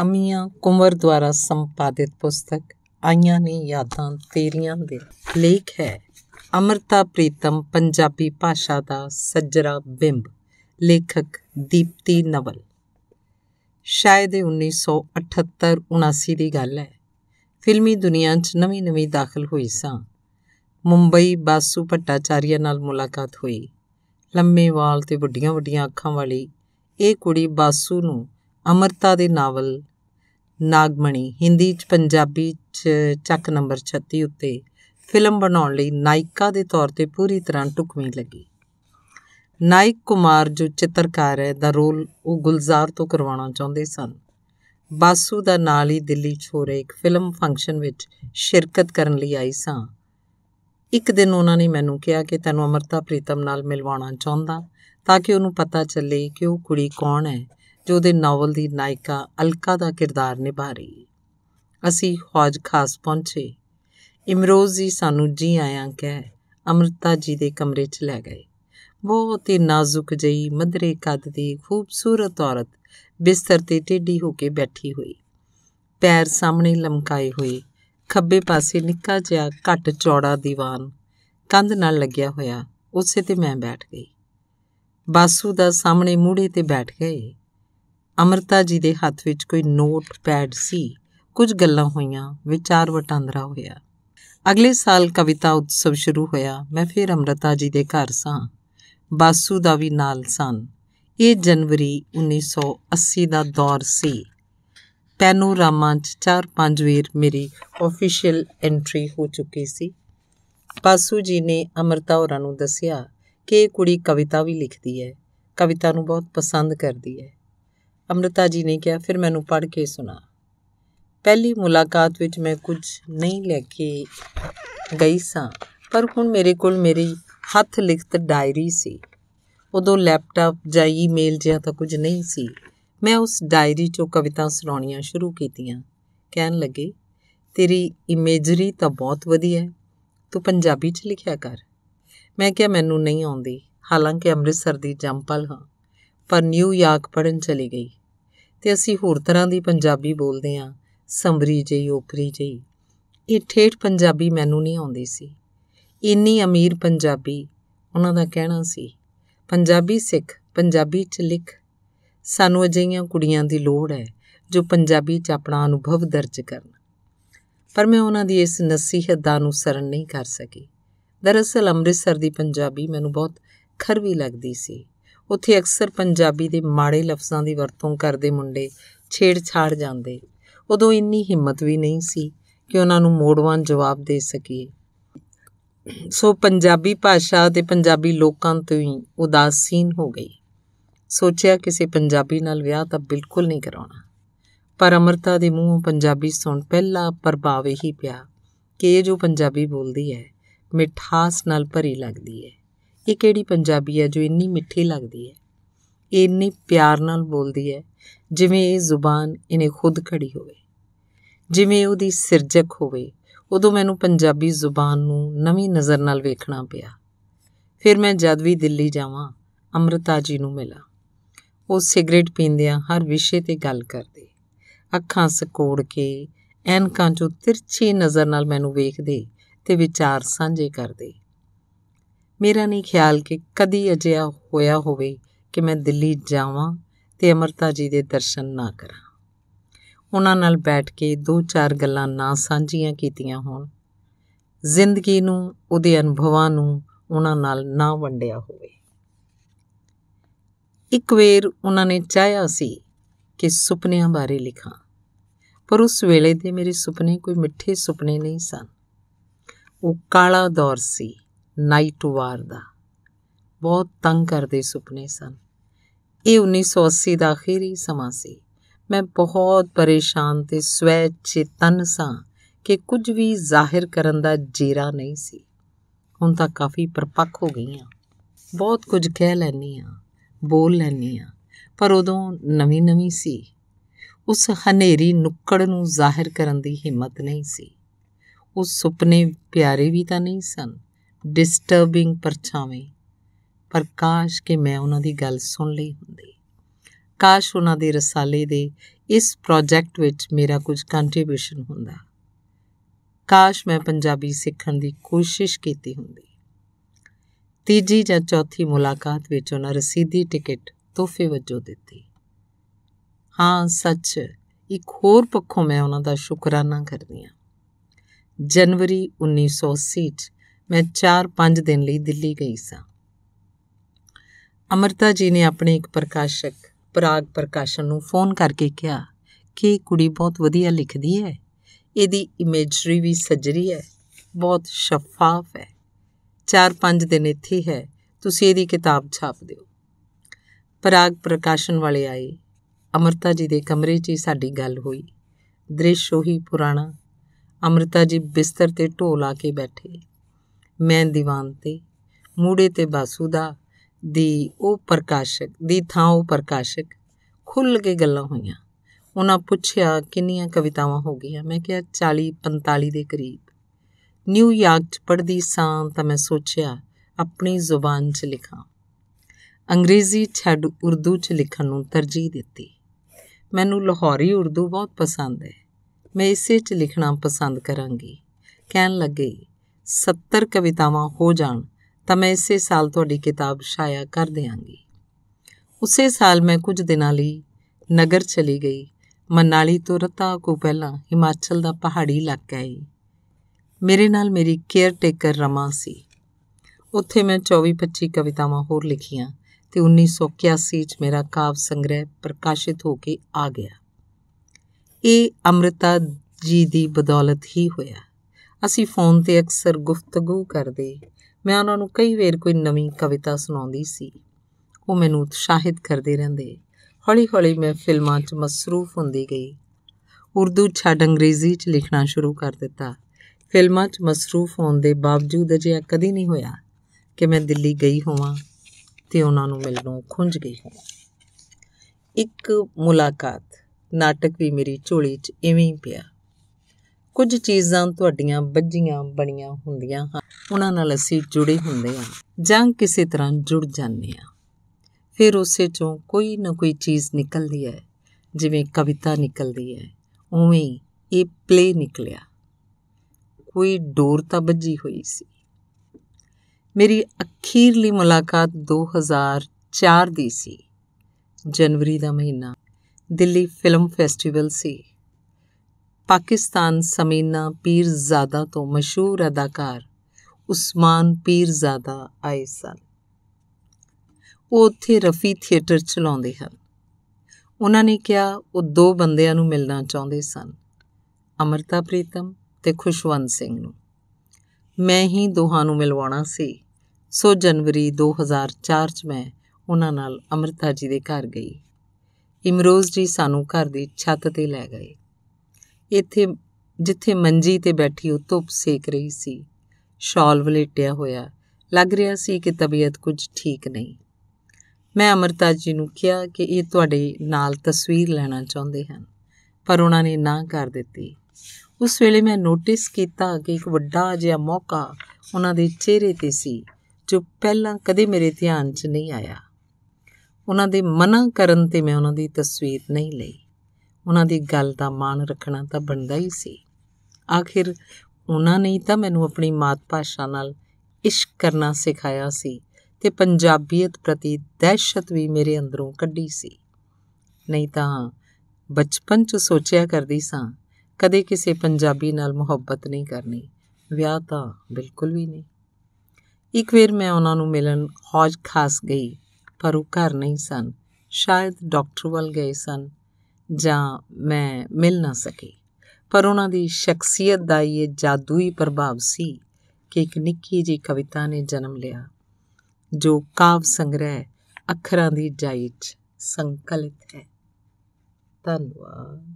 ਅਮੀਆਂ ਕੁੰਵਰ ਦੁਆਰਾ ਸੰਪਾਦਿਤ ਪੁਸਤਕ ਆਈਆਂ ਨੇ ਯਾਦਾਂ ਤੇਰੀਆਂ ਦੇ ਲੇਖ ਹੈ ਅਮਰਤਾ ਪ੍ਰੀਤਮ ਪੰਜਾਬੀ ਭਾਸ਼ਾ ਦਾ ਸੱਜਰਾ ਬਿੰਬ ਲੇਖਕ ਦੀਪਤੀ ਨਵਲ ਸ਼ਾਇਦ 1978-79 ਦੀ ਗੱਲ ਹੈ ਫਿਲਮੀ ਦੁਨੀਆ 'ਚ ਨਵੀਂ-ਨਵੀਂ ਦਾਖਲ ਹੋਈ ਸਾਂ ਮੁੰਬਈ ਬਾਸੂ ਭੱਟਾਚਾਰੀਆ ਨਾਲ ਮੁਲਾਕਾਤ ਹੋਈ ਲੰਮੇ ਵਾਲ ਤੇ ਵੱਡੀਆਂ-ਵੱਡੀਆਂ ਅੱਖਾਂ ਵਾਲੀ ਇਹ ਕੁੜੀ ਬਾਸੂ ਨੂੰ ਅਮਰਤਾ ਦੇ ਨਾਵਲ ਨਾਗਮਣੀ ਹਿੰਦੀ ਚ ਪੰਜਾਬੀ ਚ ਚੱਕ ਨੰਬਰ 36 ਉੱਤੇ ਫਿਲਮ ਬਣਾਉਣ ਲਈ ਨਾਇਕਾ ਦੇ ਤੌਰ ਤੇ ਪੂਰੀ ਤਰ੍ਹਾਂ ਟੁਕਵੀਂ ਲੱਗੀ ਨਾਇਕ ਕੁਮਾਰ ਜੋ ਚਿੱਤਰਕਾਰ ਹੈ ਦਾ ਰੋਲ ਉਹ ਗੁਲਜ਼ਾਰ ਤੋਂ ਕਰਵਾਉਣਾ ਚਾਹੁੰਦੇ ਸਨ ਬਾਸੂ ਦਾ ਨਾਲ ਹੀ ਦਿੱਲੀ ਛੋਰੇ ਇੱਕ ਫਿਲਮ ਫੰਕਸ਼ਨ ਵਿੱਚ ਸ਼ਿਰਕਤ ਕਰਨ ਲਈ ਆਈ ਸਾਂ ਇੱਕ ਦਿਨ ਉਹਨਾਂ ਨੇ ਮੈਨੂੰ ਕਿਹਾ ਕਿ ਤੈਨੂੰ ਅਮਰਤਾ ਪ੍ਰੀਤਮ ਨਾਲ ਮਿਲਵਾਉਣਾ ਚਾਹੁੰਦਾ ਤਾਂ ਕਿ ਉਹਨੂੰ ਪਤਾ ਚੱਲੇ ਕਿ ਉਹ ਕੁੜੀ ਕੌਣ ਹੈ ਜੋ ਉਹਦੇ ਨਾਵਲ ਦੀ ਨਾਇਕਾ ਅਲਕਾ ਦਾ ਕਿਰਦਾਰ ਨਿਭਾ ਰਹੀ ਹੈ ਅਸੀਂ ਹੌਜ ਖਾਸ ਪਹੁੰਚੇ ਇਮਰੋਜ਼ ਜੀ ਸਾਨੂੰ ਜੀ ਆਇਆਂ ਕਹਿ ਅਮਰਤਾ ਜੀ ਦੇ ਕਮਰੇ 'ਚ ਲੈ ਗਏ ਬਹੁਤ ਹੀ ਨਾਜ਼ੁਕ ਜਈ ਮਧਰੇ ਕੱਦ ਦੀ ਖੂਬਸੂਰਤ ਔਰਤ ਬਿਸਤਰ ਤੇ ਟੇਢੀ ਹੋ ਕੇ ਬੈਠੀ ਹੋਈ ਪੈਰ ਸਾਹਮਣੇ ਲਮਕਾਏ ਹੋਏ ਖੱਬੇ ਪਾਸੇ ਨਿੱਕਾ ਜਿਹਾ ਘੱਟ ਚੌੜਾ ਦੀਵਾਨ ਕੰਧ ਨਾਲ ਲੱਗਿਆ ਹੋਇਆ ਉਸੇ ਤੇ ਮੈਂ ਬੈਠ ਗਈ ਬਾਸੂ ਦਾ ਸਾਹਮਣੇ ਮੂੜੇ ਤੇ ਬੈਠ ਗਏ ਅਮਰਤਾ ਜੀ ਦੇ ਹੱਥ ਵਿੱਚ ਕੋਈ ਨੋਟ ਪੈਡ ਸੀ ਕੁਝ ਗੱਲਾਂ ਹੋਈਆਂ ਵਿਚਾਰ ਵਟਾਂਦਰਾ ਹੋਇਆ ਅਗਲੇ ਸਾਲ ਕਵਿਤਾ ਉਤਸਵ ਸ਼ੁਰੂ ਹੋਇਆ ਮੈਂ ਫਿਰ ਅਮਰਤਾ ਜੀ ਦੇ ਘਰ ਸਾਂ ਬਾਸੂ ਦਾ ਵੀ ਨਾਲ ਸਨ ਇਹ ਜਨਵਰੀ 1980 ਦਾ ਦੌਰ ਸੀ ਪੈਨੋਰਾਮਾ 'ਚ ਚਾਰ ਪੰਜ ਵੇਰ ਮੇਰੀ ਆਫੀਸ਼ੀਅਲ ਐਂਟਰੀ ਹੋ ਚੁੱਕੀ ਸੀ ਬਾਸੂ ਜੀ ਨੇ ਅਮਰਤਾ ਹੋਰਾਂ ਨੂੰ ਦੱਸਿਆ ਕਿ ਇਹ ਕੁੜੀ ਕਵਿਤਾ ਵੀ ਲਿਖਦੀ ਹੈ ਕਵਿਤਾ ਨੂੰ ਬਹੁਤ ਪਸੰਦ ਕਰਦੀ ਹੈ ਅਮ੍ਰਿਤਾ ਜੀ ਨੇ ਕਿਹਾ ਫਿਰ ਮੈਨੂੰ ਪੜ੍ਹ ਕੇ ਸੁਣਾ ਪਹਿਲੀ ਮੁਲਾਕਾਤ ਵਿੱਚ ਮੈਂ ਕੁਝ ਨਹੀਂ ਲੈ ਕੇ ਗਈ ਸਾਂ ਪਰ ਹੁਣ ਮੇਰੇ ਕੋਲ ਮੇਰੀ ਹੱਥ ਲਿਖਤ ਡਾਇਰੀ ਸੀ ਉਦੋਂ ਲੈਪਟਾਪ ਜਾਂ ਈਮੇਲ ਜਾਂ ਤਾਂ ਕੁਝ ਨਹੀਂ ਸੀ ਮੈਂ ਉਸ ਡਾਇਰੀ 'ਚੋਂ ਕਵਿਤਾ ਸੁਣਾਉਣੀਆਂ ਸ਼ੁਰੂ ਕੀਤੀਆਂ ਕਹਿਣ ਲੱਗੇ ਤੇਰੀ ਇਮੇਜਰੀ ਤਾਂ ਬਹੁਤ ਵਧੀਆ ਹੈ ਤੂੰ ਪੰਜਾਬੀ 'ਚ ਲਿਖਿਆ ਕਰ ਮੈਂ ਕਿਹਾ ਮੈਨੂੰ ਨਹੀਂ ਆਉਂਦੀ ਹਾਲਾਂਕਿ ਅੰਮ੍ਰਿਤਸਰ ਦੀ ਜੰਪਲ ਹਾਂ ਪਰ ਨਿਊਯਾਰਕ ਪੜਨ ਚਲੀ ਗਈ ਤੇ ਅਸੀਂ ਹੋਰ ਤਰ੍ਹਾਂ ਦੀ ਪੰਜਾਬੀ ਬੋਲਦੇ ਆਂ ਸੰਬਰੀ ਜਈ ਓਖਰੀ ਜਈ ਇਹ ਠੇਠ ਪੰਜਾਬੀ ਮੈਨੂੰ ਨਹੀਂ ਆਉਂਦੀ ਸੀ ਇੰਨੀ ਅਮੀਰ ਪੰਜਾਬੀ ਉਹਨਾਂ ਦਾ ਕਹਿਣਾ ਸੀ ਪੰਜਾਬੀ ਸਿੱਖ ਪੰਜਾਬੀ ਚ ਲਿਖ ਸਾਨੂੰ ਅਜਿਹੀਆਂ ਕੁੜੀਆਂ ਦੀ ਲੋੜ ਹੈ ਜੋ ਪੰਜਾਬੀ ਚ ਆਪਣਾ ਅਨੁਭਵ ਦਰਜ ਕਰਨ ਪਰ ਮੈਂ ਉਹਨਾਂ ਦੀ ਇਸ ਨਸੀਹਤ ਦਾ ਅਨੁਸਰਣ ਨਹੀਂ ਕਰ ਸਕੀ ਦਰਅਸਲ ਅੰਮ੍ਰਿਤਸਰ ਦੀ ਪੰਜਾਬੀ ਮੈਨੂੰ ਬਹੁਤ ਖਰਵੀ ਲੱਗਦੀ ਸੀ ਉੱਥੇ ਅਕਸਰ ਪੰਜਾਬੀ ਦੇ ਮਾੜੇ ਲਫ਼ਜ਼ਾਂ ਦੀ ਵਰਤੋਂ ਕਰਦੇ ਮੁੰਡੇ ਛੇੜਛਾੜ ਜਾਂਦੇ ਉਦੋਂ ਇੰਨੀ ਹਿੰਮਤ ਵੀ ਨਹੀਂ ਸੀ ਕਿ ਉਹਨਾਂ ਨੂੰ ਮੋੜਵਾਂ ਜਵਾਬ ਦੇ ਸਕੀਏ ਸੋ ਪੰਜਾਬੀ ਭਾਸ਼ਾ ਤੇ ਪੰਜਾਬੀ ਲੋਕਾਂ ਤੋਂ ਹੀ ਉਦਾਸੀਨ ਹੋ ਗਈ ਸੋਚਿਆ ਕਿਸੇ ਪੰਜਾਬੀ ਨਾਲ ਵਿਆਹ ਤਾਂ ਬਿਲਕੁਲ ਨਹੀਂ ਕਰਾਉਣਾ ਪਰ ਅਮਰਤਾ ਦੇ ਮੂੰਹੋਂ ਪੰਜਾਬੀ ਸੁਣ ਪਹਿਲਾ ਪ੍ਰਭਾਵ ਹੀ ਪਿਆ ਕਿ ਇਹ ਜੋ ਪੰਜਾਬੀ ਬੋਲਦੀ ਹੈ ਮਿਠਾਸ ਨਾਲ ਭਰੀ ਲੱਗਦੀ ਹੈ ਇਹ ਕਿਹੜੀ ਪੰਜਾਬੀ ਹੈ ਜੋ ਇੰਨੀ ਮਿੱਠੀ ਲੱਗਦੀ ਹੈ ਇੰਨੀ ਇੰਨੇ ਪਿਆਰ ਨਾਲ ਬੋਲਦੀ ਹੈ ਜਿਵੇਂ ਇਹ ਜ਼ੁਬਾਨ ਇਹਨੇ ਖੁਦ ਘੜੀ ਹੋਵੇ ਜਿਵੇਂ ਉਹਦੀ ਸਿਰਜਕ ਹੋਵੇ ਉਦੋਂ ਮੈਨੂੰ ਪੰਜਾਬੀ ਜ਼ੁਬਾਨ ਨੂੰ ਨਵੀਂ ਨਜ਼ਰ ਨਾਲ ਵੇਖਣਾ ਪਿਆ ਫਿਰ ਮੈਂ ਜਦ ਵੀ ਦਿੱਲੀ ਜਾਵਾਂ ਅਮਰਤਾ ਜੀ ਨੂੰ ਮਿਲਾਂ ਉਹ ਸਿਗਰਟ ਪੀਂਦਿਆਂ ਹਰ ਵਿਸ਼ੇ ਤੇ ਗੱਲ ਕਰਦੇ ਅੱਖਾਂ ਸਕੋੜ ਕੇ ਐਨਕਾਂ ਚੋਂ ਤਿਰਛੀ ਨਜ਼ਰ ਨਾਲ ਮੈਨੂੰ ਵੇਖਦੇ ਤੇ ਵਿਚਾਰ ਸਾਂਝੇ ਕਰਦੇ ਮੇਰਾ ਨਹੀਂ ਖਿਆਲ ਕਿ ਕਦੀ ਅਜਿਹਾ ਹੋਇਆ ਹੋਵੇ ਕਿ ਮੈਂ ਦਿੱਲੀ ਜਾਵਾਂ ਤੇ ਅਮਰਤਾ ਜੀ ਦੇ ਦਰਸ਼ਨ ਨਾ ਕਰਾਂ ਉਹਨਾਂ ਨਾਲ ਬੈਠ ਕੇ ਦੋ ਚਾਰ ਗੱਲਾਂ ਨਾ ਸਾਂਝੀਆਂ ਕੀਤੀਆਂ ਹੋਣ ਜ਼ਿੰਦਗੀ ਨੂੰ ਉਹਦੇ ਅਨੁਭਵਾਂ ਨੂੰ ਉਹਨਾਂ ਨਾਲ ਨਾ ਵੰਡਿਆ ਹੋਵੇ ਇੱਕ ਵੇਰ ਉਹਨਾਂ ਨੇ ਚਾਹਿਆ ਸੀ ਕਿ ਸੁਪਨਿਆਂ ਬਾਰੇ ਲਿਖਾਂ ਪਰ ਉਸ ਵੇਲੇ ਦੇ ਮੇਰੇ ਸੁਪਨੇ ਕੋਈ ਮਿੱਠੇ ਸੁਪਨੇ ਨਹੀਂ ਸਨ ਉਹ ਕਾਲਾ ਦੌਰ ਸੀ ਨਾਈਟ ਵਾਰ ਦਾ ਬਹੁਤ ਤੰਗ ਕਰਦੇ ਸੁਪਨੇ ਸਨ ਇਹ 1980 ਦਾ ਆਖਰੀ ਸਮਾਂ ਸੀ ਮੈਂ ਬਹੁਤ ਪਰੇਸ਼ਾਨ ਤੇ ਸਵੈ ਚੇਤਨ ਸਾਂ ਕਿ ਕੁਝ ਵੀ ਜ਼ਾਹਿਰ ਕਰਨ ਦਾ ਜੀਰਾ ਨਹੀਂ ਸੀ ਹੁਣ ਤਾਂ ਕਾਫੀ ਪਰਪੱਕ ਹੋ ਗਈ ਹਾਂ ਬਹੁਤ ਕੁਝ ਕਹਿ ਲੈਣੀ ਆ ਬੋਲ ਲੈਣੀ ਆ ਪਰ ਉਦੋਂ ਨਵੀਂ-ਨਵੀਂ ਸੀ ਉਸ ਹਨੇਰੀ ਨੁੱਕੜ ਨੂੰ ਜ਼ਾਹਿਰ ਕਰਨ ਦੀ ਹਿੰਮਤ ਨਹੀਂ ਸੀ ਉਹ ਸੁਪਨੇ ਪਿਆਰੇ ਵੀ ਤਾਂ ਨਹੀਂ ਸਨ ਡਿਸਟਰਬਿੰਗ ਪਰਛਾਵੇਂ ਪਰ ਕਾਸ਼ ਕਿ ਮੈਂ ਉਹਨਾਂ ਦੀ ਗੱਲ ਸੁਣ ਲਈ ਹੁੰਦੀ ਕਾਸ਼ ਉਹਨਾਂ ਦੇ ਰਸਾਲੇ ਦੇ ਇਸ ਪ੍ਰੋਜੈਕਟ ਵਿੱਚ ਮੇਰਾ ਕੁਝ ਕੰਟਰੀਬਿਊਸ਼ਨ ਹੁੰਦਾ ਕਾਸ਼ ਮੈਂ ਪੰਜਾਬੀ ਸਿੱਖਣ ਦੀ ਕੋਸ਼ਿਸ਼ ਕੀਤੀ ਹੁੰਦੀ ਤੀਜੀ ਜਾਂ ਚੌਥੀ ਮੁਲਾਕਾਤ ਵਿੱਚ ਉਹਨਾਂ ਰਸੀਦੀ ਟਿਕਟ ਤੋਹਫੇ ਵਜੋਂ ਦਿੱਤੀ ਹਾਂ ਸੱਚ ਇੱਕ ਹੋਰ ਪੱਖੋਂ ਮੈਂ ਉਹਨਾਂ ਦਾ ਸ਼ੁਕਰਾਨਾ ਕਰਦੀ ਹਾਂ ਜਨਵਰੀ 1980 ਚ ਮੈਂ 4-5 ਦਿਨ ਲਈ ਦਿੱਲੀ ਗਈ ਸਾਂ ਅਮਰਤਾ ਜੀ ਨੇ ਆਪਣੇ ਇੱਕ ਪ੍ਰਕਾਸ਼ਕ ਪ੍ਰਾਗ ਪ੍ਰਕਾਸ਼ਨ ਨੂੰ ਫੋਨ ਕਰਕੇ ਕਿਹਾ ਕਿ ਕੁੜੀ ਬਹੁਤ ਵਧੀਆ ਲਿਖਦੀ ਹੈ ਇਹਦੀ ਇਮੇਜਰੀ ਵੀ ਸਜਰੀ ਹੈ ਬਹੁਤ ਸ਼ਫਾਫ ਹੈ 4-5 ਦਿਨ ਇੱਥੇ ਹੈ ਤੁਸੀਂ ਇਹਦੀ ਕਿਤਾਬ ਛਾਪ ਦਿਓ ਪ੍ਰਾਗ ਪ੍ਰਕਾਸ਼ਨ ਵਾਲੇ ਆਏ ਅਮਰਤਾ ਜੀ ਦੇ ਕਮਰੇ 'ਚ ਹੀ ਸਾਡੀ ਗੱਲ ਹੋਈ ਦ੍ਰਿਸ਼ ਉਹੀ ਪੁਰਾਣਾ ਅਮਰਤਾ ਜੀ ਬਿਸਤਰ ਤੇ ਢੋਲਾ ਕੇ ਬੈਠੇ ਮੈਂ ਦੀਵਾਨਤੀ ਮੂੜੇ ਤੇ ਬਾਸੂਦਾ ਦੀ ਉਹ ਪ੍ਰਕਾਸ਼ਕ ਦੀ ਥਾਂ ਉਹ ਪ੍ਰਕਾਸ਼ਕ ਖੁੱਲ ਕੇ ਗੱਲਾਂ ਹੋਈਆਂ ਉਹਨਾਂ ਪੁੱਛਿਆ ਕਿੰਨੀਆਂ ਕਵਿਤਾਵਾਂ ਹੋ ਗਈਆਂ ਮੈਂ ਕਿਹਾ 40 45 ਦੇ ਕਰੀਬ ਨਿਊਯਾਰਕ ਚ ਪੜਦੀ ਸਾਂ ਤਾਂ ਮੈਂ ਸੋਚਿਆ ਆਪਣੀ ਜ਼ੁਬਾਨ ਚ ਲਿਖਾਂ ਅੰਗਰੇਜ਼ੀ ਛੱਡ ਉਰਦੂ ਚ ਲਿਖਣ ਨੂੰ ਤਰਜੀਹ ਦਿੱਤੀ ਮੈਨੂੰ ਲਾਹੌਰੀ ਉਰਦੂ ਬਹੁਤ ਪਸੰਦ ਹੈ ਮੈਂ ਇਸੇ ਚ ਲਿਖਣਾ ਪਸੰਦ ਕਰਾਂਗੀ ਕਹਿਣ ਲੱਗੇ 70 ਕਵਿਤਾਵਾਂ ਹੋ ਜਾਣ ਤਾਂ ਮੈਂ ਇਸੇ ਸਾਲ ਤੁਹਾਡੀ ਕਿਤਾਬ ਸ਼ਾਇਆ ਕਰ ਦਿਆਂਗੀ ਉਸੇ ਸਾਲ ਮੈਂ ਕੁਝ ਦਿਨਾਂ ਲਈ ਨਗਰ ਚਲੀ ਗਈ ਮਨਾਲੀ ਤੋਂ ਰਤਾ ਕੋ ਪਹਿਲਾਂ ਹਿਮਾਚਲ ਦਾ ਪਹਾੜੀ ਇਲਾਕਾ ਹੈ ਮੇਰੇ ਨਾਲ ਮੇਰੀ ਕੇਅਰ ਟੇਕਰ ਰਮਾ ਸੀ ਉੱਥੇ ਮੈਂ 24-25 ਕਵਿਤਾਵਾਂ ਹੋਰ ਲਿਖੀਆਂ ਤੇ 1981 ਚ ਮੇਰਾ ਕਾਵ ਸੰਗ੍ਰਹਿ ਪ੍ਰਕਾਸ਼ਿਤ ਹੋ ਕੇ ਆ ਗਿਆ ਇਹ ਅਮ੍ਰਿਤਾ ਜੀ ਦੀ ਬਦੌਲਤ ਹੀ ਹੋਇਆ ਅਸੀਂ ਫੋਨ ਤੇ ਅਕਸਰ ਗੁਫ਼ਤਗੂ ਕਰਦੇ ਮੈਂ ਉਹਨਾਂ ਨੂੰ ਕਈ ਵੇਰ ਕੋਈ ਨਵੀਂ ਕਵਿਤਾ ਸੁਣਾਉਂਦੀ ਸੀ ਉਹ ਮੈਨੂੰ ਉਤਸ਼ਾਹਿਤ ਕਰਦੇ ਰਹਿੰਦੇ ਹੌਲੀ-ਹੌਲੀ ਮੈਂ ਫਿਲਮਾਂ 'ਚ ਮਸਰੂਫ ਹੁੰਦੀ ਗਈ ਉਰਦੂ ਛੱਡ ਅੰਗਰੇਜ਼ੀ 'ਚ ਲਿਖਣਾ ਸ਼ੁਰੂ ਕਰ ਦਿੱਤਾ ਫਿਲਮਾਂ 'ਚ ਮਸਰੂਫ ਹੋਣ ਦੇ ਬਾਵਜੂਦ ਅਜੇ ਕਦੀ ਨਹੀਂ ਹੋਇਆ ਕਿ ਮੈਂ ਦਿੱਲੀ ਗਈ ਹੋਵਾਂ ਤੇ ਉਹਨਾਂ ਨੂੰ ਮਿਲਣੋਂ ਖੁੰਝ ਗਈ ਹੋਵਾਂ ਇੱਕ ਮੁਲਾਕਾਤ ਨਾਟਕ ਵੀ ਮੇਰੀ ਝੋਲੀ 'ਚ ਇਵੇਂ ਹੀ ਪਿਆ ਕੁਝ ਚੀਜ਼ਾਂ ਤੁਹਾਡੀਆਂ ਬੱਝੀਆਂ ਬਣੀਆਂ ਹੁੰਦੀਆਂ ਹਨ ਉਹਨਾਂ ਨਾਲ ਅਸੀਂ ਜੁੜੇ ਹੁੰਦੇ ਹਾਂ ਜਾਂ ਕਿਸੇ ਤਰ੍ਹਾਂ ਜੁੜ ਜਾਂਦੇ ਹਾਂ ਫਿਰ ਉਸੇ ਚੋਂ ਕੋਈ ਨਾ ਕੋਈ ਚੀਜ਼ ਨਿਕਲਦੀ ਹੈ ਜਿਵੇਂ ਕਵਿਤਾ ਨਿਕਲਦੀ ਹੈ ਉਵੇਂ ਇਹ ਪਲੇ ਨਿਕਲਿਆ ਕੋਈ ਡੋਰ ਤਾਂ ਬੱਝੀ ਹੋਈ ਸੀ ਮੇਰੀ ਅਖੀਰਲੀ ਮੁਲਾਕਾਤ 2004 ਦੀ ਸੀ ਜਨਵਰੀ ਦਾ ਮਹੀਨਾ ਦਿੱਲੀ ਫਿਲਮ ਫੈਸਟੀਵਲ ਸੀ ਪਾਕਿਸਤਾਨ ਸਮੀਨਾ ਜ਼ਾਦਾ ਤੋਂ ਮਸ਼ਹੂਰ ਅਦਾਕਾਰ ਉਸਮਾਨ ਪੀਰ ਜ਼ਾਦਾ ਆਏ ਸਨ ਉਹ ਉੱਥੇ ਰਫੀ ਥੀਏਟਰ ਚਲਾਉਂਦੇ ਹਨ ਉਹਨਾਂ ਨੇ ਕਿਹਾ ਉਹ ਦੋ ਬੰਦਿਆਂ ਨੂੰ ਮਿਲਣਾ ਚਾਹੁੰਦੇ ਸਨ ਅਮਰਤਾ ਪ੍ਰੀਤਮ ਤੇ ਖੁਸ਼ਵੰਤ ਸਿੰਘ ਨੂੰ ਮੈਂ ਹੀ ਦੋਹਾਂ ਨੂੰ ਮਿਲਵਾਉਣਾ ਸੀ ਸੋ ਜਨਵਰੀ 2004 ਚ ਮੈਂ ਉਹਨਾਂ ਨਾਲ ਅਮਰਤਾ ਜੀ ਦੇ ਘਰ ਗਈ ਇਮਰੋਜ਼ ਜੀ ਸਾਨੂੰ ਘਰ ਦੀ ਛੱਤ ਤੇ ਲੈ ਗਏ ਇੱਥੇ ਜਿੱਥੇ ਮੰਜੀ ਤੇ ਬੈਠੀ ਉਹ ਧੁੱਪ ਸੇਕ ਰਹੀ ਸੀ ਸ਼ਾਲ ਵਲੇਟਿਆ ਹੋਇਆ ਲੱਗ ਰਿਹਾ ਸੀ ਕਿ ਤਬੀਅਤ ਕੁਝ ਠੀਕ ਨਹੀਂ ਮੈਂ ਅਮਰਤਾ ਜੀ ਨੂੰ ਕਿਹਾ ਕਿ ਇਹ ਤੁਹਾਡੇ ਨਾਲ ਤਸਵੀਰ ਲੈਣਾ ਚਾਹੁੰਦੇ ਹਨ ਪਰ ਉਹਨਾਂ ਨੇ ਨਾ ਕਰ ਦਿੱਤੀ ਉਸ ਵੇਲੇ ਮੈਂ ਨੋਟਿਸ ਕੀਤਾ ਕਿ ਇੱਕ ਵੱਡਾ ਜਿਹਾ ਮੌਕਾ ਉਹਨਾਂ ਦੇ ਚਿਹਰੇ ਤੇ ਸੀ ਜੋ ਪਹਿਲਾਂ ਕਦੇ ਮੇਰੇ ਧਿਆਨ 'ਚ ਨਹੀਂ ਆਇਆ ਉਹਨਾਂ ਦੇ ਮਨਾਂ ਕਰਨ ਤੇ ਮੈਂ ਉਹਨਾਂ ਦੀ ਤਸਵੀਰ ਨਹੀਂ ਲਈ ਉਹਨਾਂ ਦੀ ਗੱਲ ਦਾ ਮਾਣ ਰੱਖਣਾ ਤਾਂ ਬਣਦਾ ਹੀ ਸੀ ਆਖਿਰ ਉਹਨਾਂ ਨੇ ਤਾਂ ਮੈਨੂੰ ਆਪਣੀ ਮਾਤ ਭਾਸ਼ਾ ਨਾਲ ਇਸ਼ਕ ਕਰਨਾ ਸਿਖਾਇਆ ਸੀ ਤੇ ਪੰਜਾਬੀਅਤ ਪ੍ਰਤੀ ਦਹਿਸ਼ਤ ਵੀ ਮੇਰੇ ਅੰਦਰੋਂ ਕੱਢੀ ਸੀ ਨਹੀਂ ਤਾਂ ਬਚਪਨ 'ਚ ਸੋਚਿਆ ਕਰਦੀ ਸਾਂ ਕਦੇ ਕਿਸੇ ਪੰਜਾਬੀ ਨਾਲ ਮੁਹੱਬਤ ਨਹੀਂ ਕਰਨੀ ਵਿਆਹ ਤਾਂ ਬਿਲਕੁਲ ਵੀ ਨਹੀਂ ਇੱਕ ਵੇਰ ਮੈਂ ਉਹਨਾਂ ਨੂੰ ਮਿਲਣ ਹੌਜ ਖਾਸ ਗਈ ਪਰ ਉਹ ਘਰ ਨਹੀਂ ਸਨ ਸ਼ਾਇਦ ਡਾਕਟਰ ਵੱਲ ਗਏ ਸਨ ਜਾਂ ਮੈਂ ਮਿਲ ਨਾ ਸਕੀ ਪਰ ਉਹਨਾਂ ਦੀ ਸ਼ਖਸੀਅਤ ਦਾ ਇਹ ਜਾਦੂਈ ਪ੍ਰਭਾਵ ਸੀ ਕਿ ਇੱਕ ਨਿੱਕੀ ਜੀ ਕਵਿਤਾ ਨੇ ਜਨਮ ਲਿਆ ਜੋ ਕਾਵ ਸੰਗ੍ਰਹਿ ਅੱਖਰਾਂ ਦੀ ਜਾਈ 'ਚ ਸੰਕਲਿਤ ਹੈ ਧੰਨਵਾਦ